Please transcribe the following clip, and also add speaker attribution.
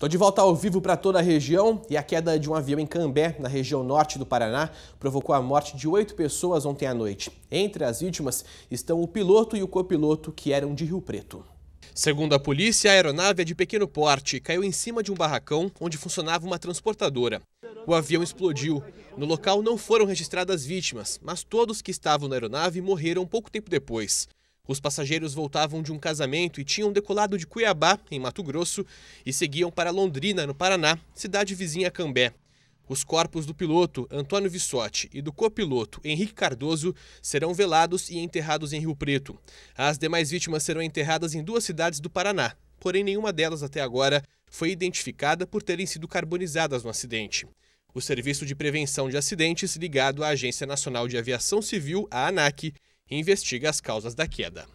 Speaker 1: Estou de volta ao vivo para toda a região e a queda de um avião em Cambé, na região norte do Paraná, provocou a morte de oito pessoas ontem à noite. Entre as vítimas estão o piloto e o copiloto, que eram de Rio Preto. Segundo a polícia, a aeronave é de pequeno porte e caiu em cima de um barracão onde funcionava uma transportadora. O avião explodiu. No local não foram registradas vítimas, mas todos que estavam na aeronave morreram pouco tempo depois. Os passageiros voltavam de um casamento e tinham decolado de Cuiabá, em Mato Grosso, e seguiam para Londrina, no Paraná, cidade vizinha a Cambé. Os corpos do piloto Antônio Vissotti e do copiloto Henrique Cardoso serão velados e enterrados em Rio Preto. As demais vítimas serão enterradas em duas cidades do Paraná, porém nenhuma delas até agora foi identificada por terem sido carbonizadas no acidente. O Serviço de Prevenção de Acidentes, ligado à Agência Nacional de Aviação Civil, a ANAC, investiga as causas da queda.